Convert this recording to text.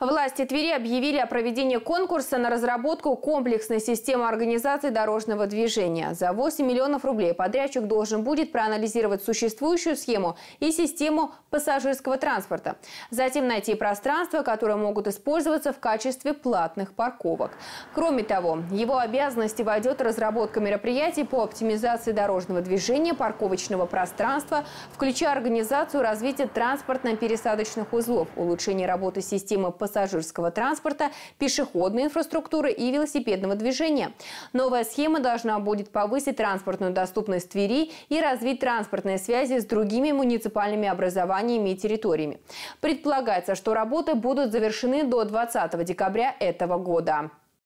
Власти Твери объявили о проведении конкурса на разработку комплексной системы организации дорожного движения. За 8 миллионов рублей подрядчик должен будет проанализировать существующую схему и систему пассажирского транспорта. Затем найти пространства, которые могут использоваться в качестве платных парковок. Кроме того, его обязанности войдет разработка мероприятий по оптимизации дорожного движения, парковочного пространства, включая организацию развития транспортно-пересадочных узлов, улучшение работы системы пассажирского пассажирского транспорта, пешеходной инфраструктуры и велосипедного движения. Новая схема должна будет повысить транспортную доступность Твери и развить транспортные связи с другими муниципальными образованиями и территориями. Предполагается, что работы будут завершены до 20 декабря этого года.